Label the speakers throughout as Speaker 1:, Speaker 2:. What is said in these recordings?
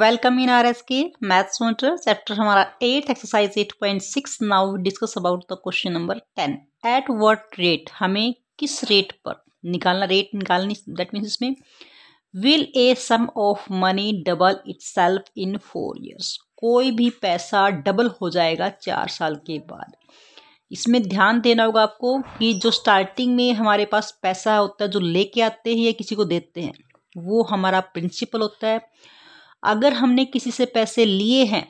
Speaker 1: welcome in R S K maths chapter हमारा eight exercise eight point six now discuss about the question number ten eight what rate हमें किस rate पर निकालना rate निकालनी that means इसमें will a sum of money double itself in four years कोई भी पैसा डबल हो जाएगा चार साल के बाद इसमें ध्यान देना होगा आपको कि जो स्टार्टिंग में हमारे पास पैसा होता है जो लेके आते हैं या किसी को देते हैं वो हमारा प्रिंसिपल होता है अगर हमने किसी से पैसे लिए हैं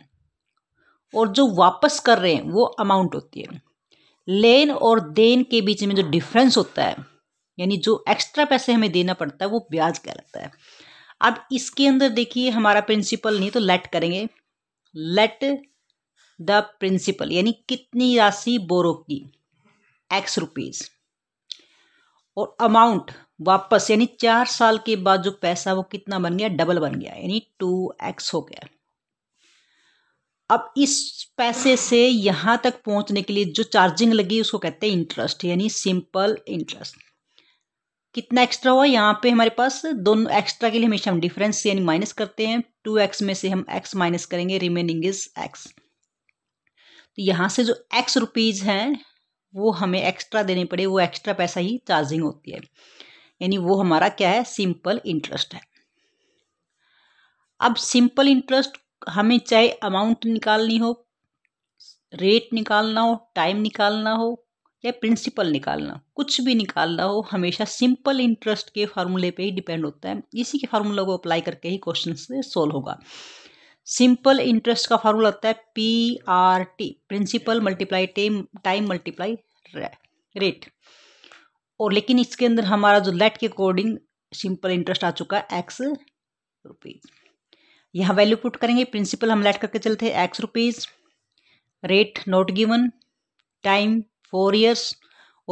Speaker 1: और जो वापस कर रहे हैं वो अमाउंट होती है लेन और देन के बीच में जो डिफरेंस होता है यानी जो एक्स्ट्रा पैसे हमें देना पड़ता है वो ब्याज कहलाता है अब इसके अंदर देखिए हमारा प्रिंसिपल नहीं तो लेट करेंगे लेट द प्रिंसिपल यानी कितनी राशि बोरो की एक्स रुपीज़ और अमाउंट वापस यानी चार साल के बाद जो पैसा वो कितना बन गया डबल बन गया यानी टू एक्स हो गया अब इस पैसे से यहां तक पहुंचने के लिए जो चार्जिंग लगी उसको कहते हैं इंटरेस्ट यानी सिंपल इंटरेस्ट कितना एक्स्ट्रा हुआ यहाँ पे हमारे पास दोनों एक्स्ट्रा के लिए हमेशा हम डिफरेंस यानी माइनस करते हैं टू एक्स में से हम एक्स माइनस करेंगे रिमेनिंग इज एक्स तो यहाँ से जो एक्स रुपीज़ हैं वो हमें एक्स्ट्रा देने पड़े वो एक्स्ट्रा पैसा ही चार्जिंग होती है यानी वो हमारा क्या है सिंपल इंटरेस्ट है अब सिंपल इंटरेस्ट हमें चाहे अमाउंट निकालनी हो रेट निकालना हो टाइम निकालना हो या प्रिंसिपल निकालना कुछ भी निकालना हो हमेशा सिंपल इंटरेस्ट के फार्मूले पे ही डिपेंड होता है इसी के फार्मूला को अप्लाई करके ही क्वेश्चन से सोल्व होगा सिंपल इंटरेस्ट का फार्मूला होता है P R T principal multiply time time multiply rate और लेकिन इसके अंदर हमारा जो लेट के अकॉर्डिंग सिंपल इंटरेस्ट आ चुका है एक्स रुपीज़ यहाँ वैल्यू पुट करेंगे प्रिंसिपल हम लेट करके चलते हैं X rupees rate not given time four years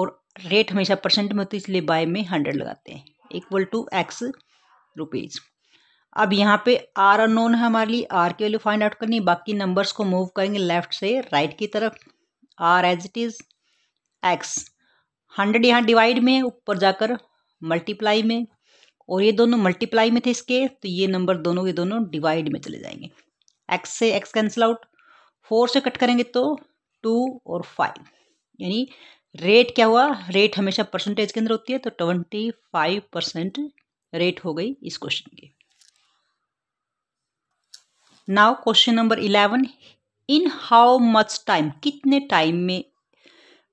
Speaker 1: और रेट हमेशा परसेंट में होती है इसलिए बाय में हंड्रेड लगाते हैं इक्वल टू एक्स रुपीज़ अब यहाँ पे आर अनोन है हमारे लिए आर की वैल्यू फाइंड आउट करनी बाकी नंबर्स को मूव करेंगे लेफ्ट से राइट की तरफ R as it is X hundred यहाँ डिवाइड में ऊपर जाकर मल्टीप्लाई में और ये दोनों मल्टीप्लाई में थे इसके तो ये नंबर दोनों के दोनों डिवाइड में चले जाएंगे एक्स से एक्स कैंसिल आउट फोर से कट करेंगे तो टू और फाइव यानी रेट क्या हुआ रेट हमेशा परसेंटेज के अंदर होती है तो ट्वेंटी फाइव परसेंट रेट हो गई इस क्वेश्चन की now question number eleven in how much time कितने टाइम में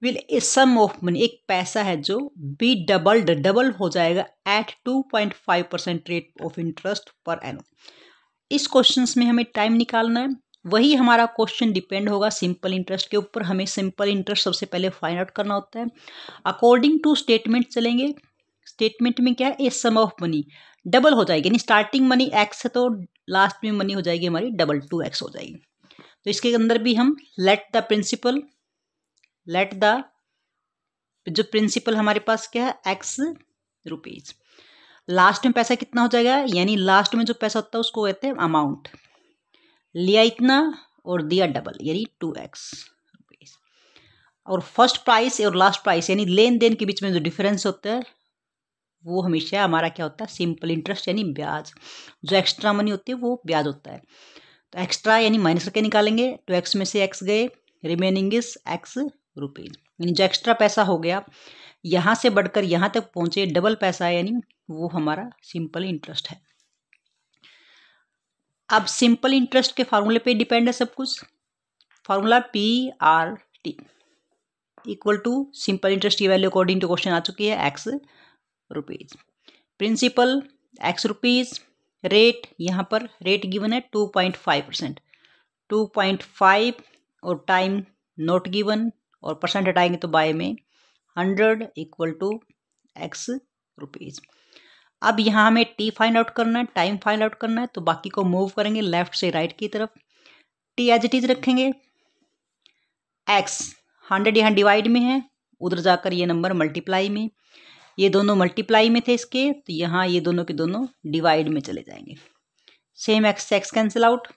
Speaker 1: will a sum of money एक पैसा है जो बी डबल्ड डबल हो जाएगा at two point five percent rate of interest पर एन इस क्वेश्चन में हमें टाइम निकालना है वही हमारा क्वेश्चन डिपेंड होगा सिंपल इंटरेस्ट के ऊपर हमें सिंपल इंटरेस्ट सबसे पहले फाइंड आउट करना होता है अकॉर्डिंग टू स्टेटमेंट चलेंगे स्टेटमेंट में क्या है a sum of money double हो जाएगी यानी स्टार्टिंग मनी एक्स है तो लास्ट में मनी हो जाएगी हमारी डबल टू एक्स हो जाएगी तो इसके अंदर भी हम let the principal let the जो प्रिंसिपल हमारे पास क्या है एक्स रुपीज लास्ट में पैसा कितना हो जाएगा यानी लास्ट में जो पैसा होता है उसको कहते हैं अमाउंट लिया इतना और दिया डबल यानी टू एक्स रुपीज और फर्स्ट प्राइस और लास्ट प्राइस यानी लेन देन के बीच में जो डिफरेंस होता है वो हमेशा हमारा क्या होता है सिंपल इंटरेस्ट यानी ब्याज जो एक्स्ट्रा मनी होती है वो ब्याज होता है तो एक्स्ट्रा यानी माइनस करके निकालेंगे टू तो एक्स में से एक्स गए रिमेनिंग इज एक्स रुपीज़ यानी जो एक्स्ट्रा पैसा हो गया यहाँ से बढ़कर यहाँ तक पहुँचे डबल पैसा यानी वो हमारा सिंपल इंटरेस्ट है अब सिंपल इंटरेस्ट के फार्मूले पे डिपेंड है सब कुछ formula P R T equal to simple interest की वैल्यू अकॉर्डिंग टू क्वेश्चन आ चुकी है X rupees principal X rupees rate यहाँ पर रेट गिवन है two point five percent two point five और टाइम नॉट गिवन और परसेंट हटाएंगे तो बाय में hundred equal to X rupees अब यहाँ हमें टी फाइंड आउट करना है टाइम फाइंड आउट करना है तो बाकी को मूव करेंगे लेफ्ट से राइट की तरफ टी एज इट इज रखेंगे एक्स हंड्रेड यहाँ डिवाइड में है उधर जाकर ये नंबर मल्टीप्लाई में ये दोनों मल्टीप्लाई में थे इसके तो यहाँ ये दोनों के दोनों डिवाइड में चले जाएंगे सेम एक्स से एक्स कैंसिल आउट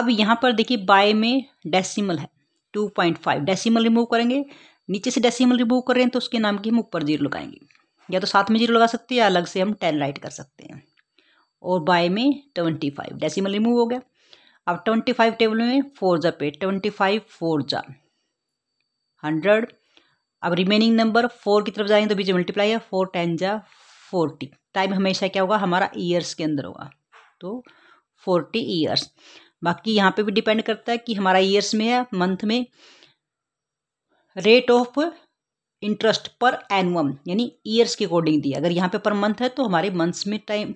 Speaker 1: अब यहाँ पर देखिए बाय में डेसिमल है two point five decimal remove करेंगे नीचे से डेसीमल रिमूव कर रहे हैं तो उसके नाम की हम ऊपर जीरो लगाएंगे या तो साथ में जीरो लगा सकते हैं या अलग से हम टेन राइट कर सकते हैं और बाय में ट्वेंटी फाइव डेसीमल रिमूव हो गया अब ट्वेंटी फाइव टेबल में फोर जा पे ट्वेंटी फाइव फोर जा हंड्रेड अब रिमेनिंग नंबर फोर की तरफ जाएंगे तो बीच मल्टीप्लाई है फोर टेन जा फोर्टी टाइम हमेशा क्या होगा हमारा ईयर्स के अंदर होगा तो फोर्टी ईयर्स बाकी यहाँ पे भी डिपेंड करता है कि हमारा ईयर्स में है मंथ में रेट ऑफ इंटरेस्ट पर एनुअम यानी ईयर्स के अकॉर्डिंग दिया अगर यहाँ पे पर मंथ है तो हमारे मंथ्स में टाइम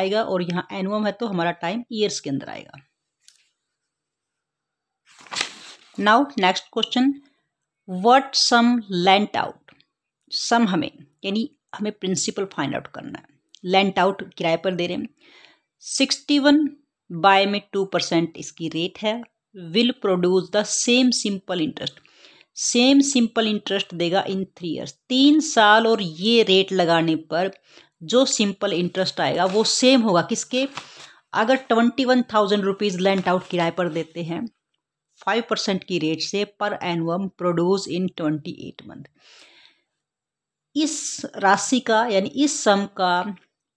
Speaker 1: आएगा और यहाँ एनुअम है तो हमारा टाइम ईयर्स के अंदर आएगा now next question what sum lent out sum हमें यानी हमें प्रिंसिपल फाइंड आउट करना है लेंट आउट किराए पर दे रहे हैं सिक्सटी वन बाय में टू परसेंट इसकी रेट है will produce the same simple interest same simple interest देगा इन थ्री ईयर्स तीन साल और ये रेट लगाने पर जो सिंपल इंटरेस्ट आएगा वो सेम होगा किसके अगर twenty one thousand rupees lent out किराए पर देते हैं फाइव परसेंट की रेट से per annum produce in twenty eight month इस राशि का यानी इस सम का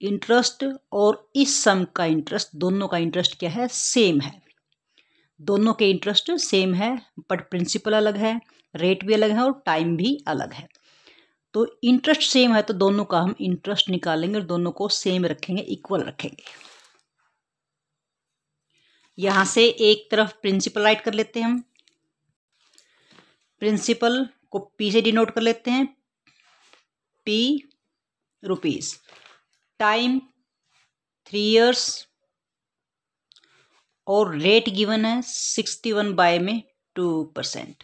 Speaker 1: इंटरेस्ट और इस सम का इंटरेस्ट दोनों का इंटरेस्ट क्या है सेम है दोनों के इंटरेस्ट सेम है बट प्रिंसिपल अलग है रेट भी अलग है और टाइम भी अलग है तो इंटरेस्ट सेम है तो दोनों का हम इंटरेस्ट निकालेंगे और दोनों को सेम रखेंगे इक्वल रखेंगे यहां से एक तरफ प्रिंसिपल राइट कर लेते हैं हम प्रिंसिपल को पी से डिनोट कर लेते हैं P rupees time three years और रेट गिवन है सिक्सटी वन बाय में टू परसेंट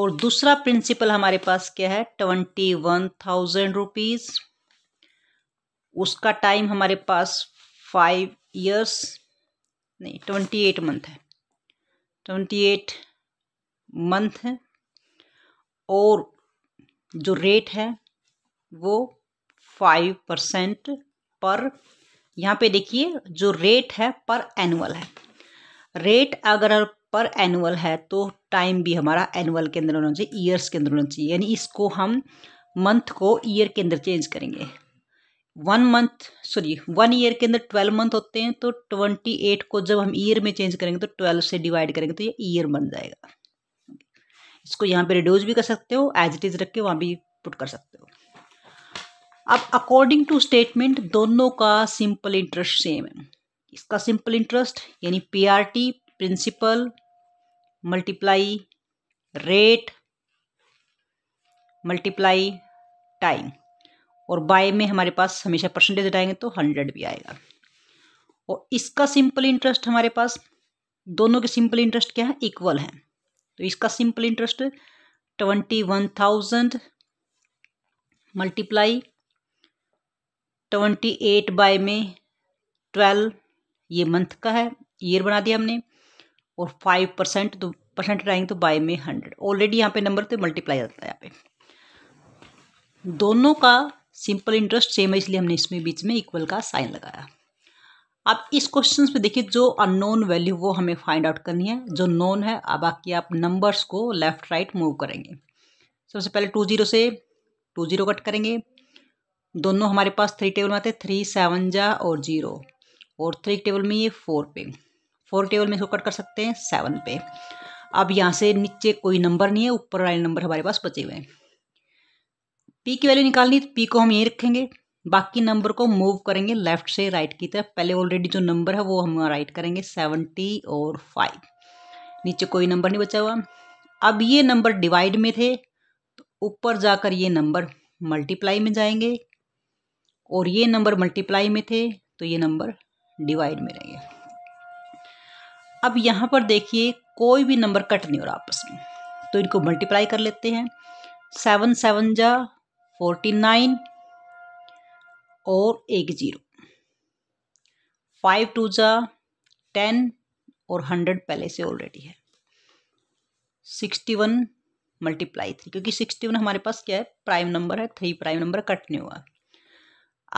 Speaker 1: और दूसरा प्रिंसिपल हमारे पास क्या है ट्वेंटी वन थाउजेंड रुपीज़ उसका टाइम हमारे पास फाइव ईयर्स नहीं ट्वेंटी एट मंथ है ट्वेंटी एट मंथ है और जो रेट है वो फाइव परसेंट पर यहाँ पे देखिए जो रेट है पर एनुअल है रेट अगर पर एनुअल है तो टाइम भी हमारा एनुअल के अंदर होना चाहिए ईयर्स के अंदर होना चाहिए यानी इसको हम मंथ को ईयर के अंदर चेंज करेंगे one month sorry one year के अंदर ट्वेल्व मंथ होते हैं तो ट्वेंटी एट को जब हम ईयर में चेंज करेंगे तो ट्वेल्व से डिवाइड करेंगे तो ये ईयर बन जाएगा इसको यहाँ पे रिड्यूस भी कर सकते हो एज इट इज़ रख के वहाँ भी पुट कर सकते हो अब अकॉर्डिंग टू स्टेटमेंट दोनों का सिंपल इंटरेस्ट सेम है इसका सिंपल इंटरेस्ट यानी PRT principal multiply rate multiply time और बाय में हमारे पास हमेशा परसेंटेज डाएंगे तो हंड्रेड भी आएगा और इसका सिंपल इंटरेस्ट हमारे पास दोनों के सिंपल इंटरेस्ट क्या है इक्वल है तो इसका simple interest twenty one thousand multiply twenty eight by में ट्वेल्व ये मंथ का है ईयर बना दिया हमने और फाइव परसेंट तो परसेंट रहेंगे तो बाय में हंड्रेड ऑलरेडी यहाँ पे नंबर तो मल्टीप्लाई जाता है यहाँ पे दोनों का सिंपल इंटरेस्ट सेम है इसलिए हमने इसमें बीच में इक्वल का साइन लगाया आप इस क्वेश्चन में देखिए जो अननोन वैल्यू वो हमें फाइंड आउट करनी है जो नोन है अब बाकी आप नंबर्स को लेफ्ट राइट मूव करेंगे सबसे पहले टू जीरो से टू जीरो कट करेंगे दोनों हमारे पास थ्री टेबल में आते हैं थ्री सेवन जा और जीरो और थ्री टेबल में ये फोर पे फोर टेबल में इसको कट कर सकते हैं सेवन पे अब यहाँ से नीचे कोई नंबर नहीं है ऊपर वाले नंबर हमारे पास बचे हुए हैं पी की वैल्यू निकालनी तो पी को हम ये रखेंगे बाकी नंबर को मूव करेंगे लेफ्ट से राइट की तरफ पहले ऑलरेडी जो नंबर है वो हम राइट करेंगे सेवेंटी और फाइव नीचे कोई नंबर नहीं बचा हुआ अब ये नंबर डिवाइड में थे तो ऊपर जाकर ये नंबर मल्टीप्लाई में जाएंगे और ये नंबर मल्टीप्लाई में थे तो ये नंबर डिवाइड में रहेंगे अब यहाँ पर देखिए कोई भी नंबर कट नहीं हो रहा आपस में तो इनको मल्टीप्लाई कर लेते हैं सेवन सेवन जा फोर्टी नाइन और एक जीरो फाइव टू जा टेन और हंड्रेड पहले से ऑलरेडी है सिक्सटी वन मल्टीप्लाई थ्री क्योंकि सिक्सटी वन हमारे पास क्या है प्राइम नंबर है थ्री प्राइम नंबर कट नहीं हुआ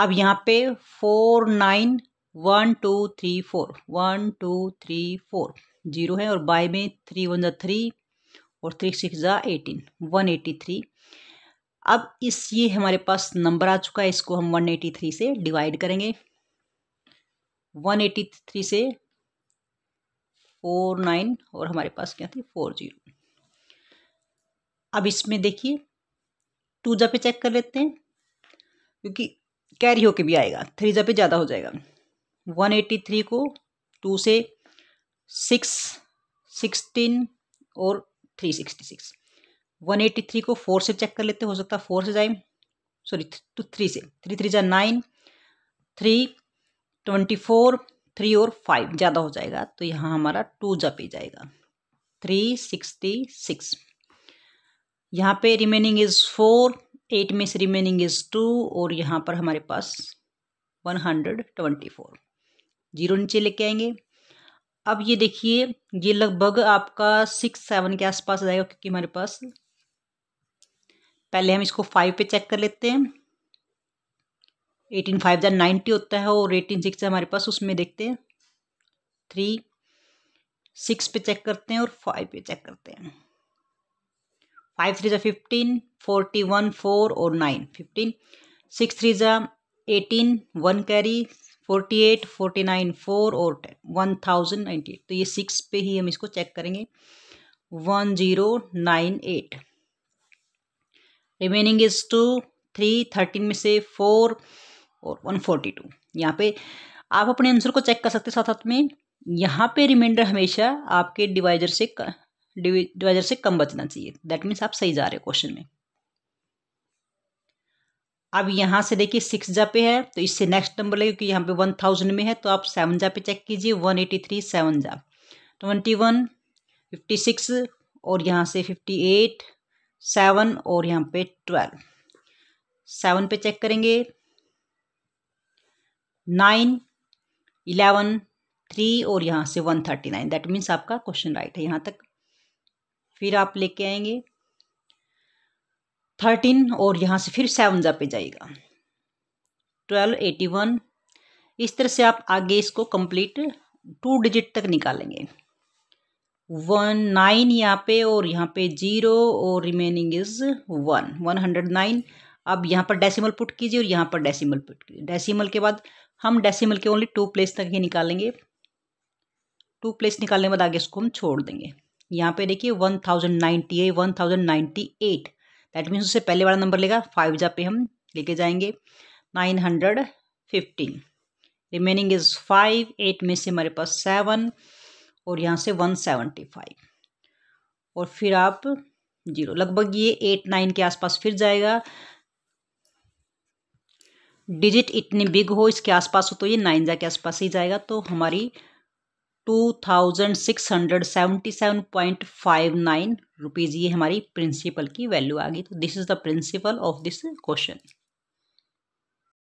Speaker 1: अब यहाँ पे four nine one two three four one two three four zero है और बाई में थ्री वन ज़ा थ्री और थ्री सिक्स ज़ा एटीन वन एटी थ्री अब इस ये हमारे पास नंबर आ चुका है इसको हम वन एटी थ्री से डिवाइड करेंगे वन एटी थ्री से फोर नाइन और हमारे पास क्या थी फोर जीरो अब इसमें देखिए टू जा पे चेक कर लेते हैं क्योंकि कैरी होके भी आएगा थ्री जब पे ज़्यादा हो जाएगा वन एटी थ्री को टू से सिक्स सिक्सटीन और three sixty six one eighty three को फोर से चेक कर लेते हो सकता है फोर से जाए सॉरी टू थ्री से थ्री थ्री ज़ा nine three twenty four three और फाइव ज़्यादा हो जाएगा तो यहाँ हमारा टू ज़ा पे जाएगा थ्री सिक्सटी सिक्स यहाँ पे रिमेनिंग इज़ फोर एट में से रिमेनिंग इज़ टू और यहाँ पर हमारे पास one hundred twenty four zero नीचे लेके आएंगे अब ये देखिए ये लगभग आपका सिक्स सेवन के आसपास जाएगा क्योंकि हमारे पास पहले हम इसको फाइव पे चेक कर लेते हैं एटीन फाइव जै नाइन्टी होता है और एटीन सिक्स हमारे पास उसमें देखते हैं थ्री सिक्स पे चेक करते हैं और फाइव पे चेक करते हैं फाइव थ्री जो फिफ्टीन फोर्टी वन फोर और नाइन फिफ्टीन सिक्स थ्री ज़ा eighteen one carry forty eight forty nine four और ten one thousand ninety eight तो ये सिक्स पे ही हम इसको चेक करेंगे one zero nine eight remaining is two three thirteen में से फोर और वन फोर्टी टू यहाँ पे आप अपने आंसर को चेक कर सकते साथ साथ में यहाँ पे रिमाइंडर हमेशा आपके डिवाइजर से डिवाइजर से कम बचना चाहिए दैट मीन्स आप सही जा रहे हो क्वेश्चन में अब यहाँ से देखिए सिक्स जा पे है तो इससे नेक्स्ट नंबर लगेगा क्योंकि यहाँ पे वन थाउजेंड में है तो आप सेवन जा पे चेक कीजिए वन एटी थ्री सेवन जा ट्वेंटी वन फिफ्टी सिक्स और यहाँ से फिफ्टी एट सेवन और यहाँ पे ट्वेल्व सेवन पे चेक करेंगे नाइन इलेवन थ्री और यहाँ से one thirty nine that means आपका क्वेश्चन राइट है यहाँ तक फिर आप लेके आएंगे थर्टीन और यहाँ से फिर सेवन जा पे जाएगा ट्वेल्व एटी वन इस तरह से आप आगे इसको कंप्लीट टू डिजिट तक निकालेंगे वन नाइन यहाँ पे और यहाँ पे जीरो और remaining is one one hundred nine अब यहाँ पर डेसिमल पुट कीजिए और यहाँ पर डेसिमल पुट कीजिए डेसिमल के बाद हम डेसिमल के ओनली टू प्लेस तक ही निकालेंगे टू प्लेस निकालने के बाद आगे इसको हम छोड़ देंगे यहाँ पे देखिए one thousand ninety eight one thousand ninety eight that means उससे पहले वाला नंबर लेगा फाइव जा पे हम लेके जाएंगे nine hundred fifteen remaining is five eight में से हमारे पास सेवन और यहाँ से वन सेवेंटी फाइव और फिर आप जीरो लगभग ये एट नाइन के आसपास फिर जाएगा डिजिट इतनी बिग हो इसके आसपास हो तो ये नाइन जा के आसपास ही जाएगा तो हमारी two thousand six hundred seventy seven point five nine rupees ये हमारी प्रिंसिपल की वैल्यू आ गई तो this is the principal of this question